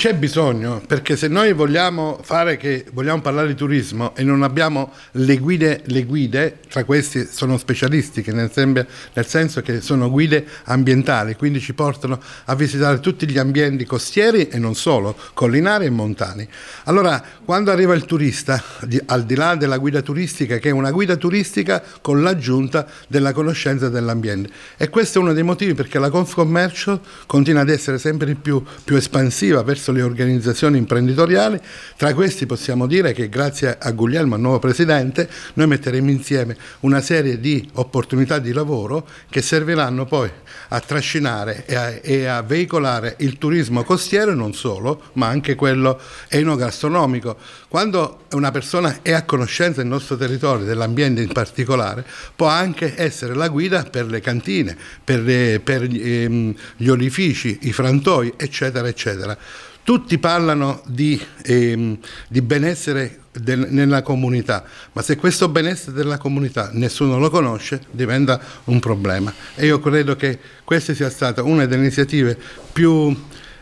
C'è bisogno, perché se noi vogliamo, che, vogliamo parlare di turismo e non abbiamo le guide, le guide tra questi sono specialistiche, nel, sem- nel senso che sono guide ambientali, quindi ci portano a visitare tutti gli ambienti costieri e non solo, collinari e montani. Allora, quando arriva il turista, al di là della guida turistica, che è una guida turistica con l'aggiunta della conoscenza dell'ambiente. E questo è uno dei motivi perché la Confcommercio continua ad essere sempre più, più espansiva verso presso le organizzazioni imprenditoriali. Tra questi possiamo dire che grazie a Guglielmo, al nuovo Presidente, noi metteremo insieme una serie di opportunità di lavoro che serviranno poi a trascinare e a, e a veicolare il turismo costiero, non solo, ma anche quello enogastronomico. Quando una persona è a conoscenza del nostro territorio, dell'ambiente in particolare, può anche essere la guida per le cantine, per, le, per gli, ehm, gli, olifici, i frantoi, eccetera, eccetera. Tutti parlano di, ehm, di benessere del, nella comunità, ma se questo benessere della comunità nessuno lo conosce diventa un problema. E io credo che questa sia stata una delle iniziative più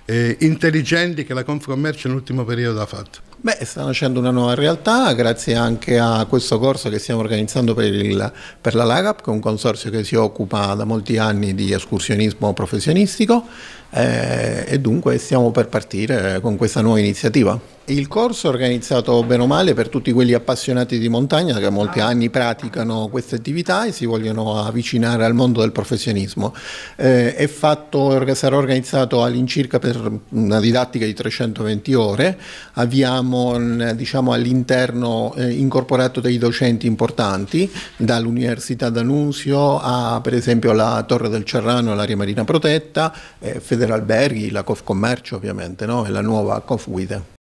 eh, intelligenti che la Confcommercio nell'ultimo periodo ha fatto. Beh, sta nascendo una nuova realtà grazie anche a questo corso che stiamo organizzando per, il, per la LAGAP, che è un consorzio che si occupa da molti anni di escursionismo professionistico. Eh, e dunque stiamo per partire eh, con questa nuova iniziativa. Il corso è organizzato bene o male per tutti quelli appassionati di montagna che da molti anni praticano queste attività e si vogliono avvicinare al mondo del professionismo. Eh, fatto, sarà organizzato all'incirca per una didattica di 320 ore. Abbiamo mm, diciamo, all'interno eh, incorporato dei docenti importanti dall'Università d'Annunzio a per esempio la Torre del Cerrano, l'area marina protetta, eh, Federalberghi, la Cof Commercio ovviamente no? e la nuova Cof Confguide.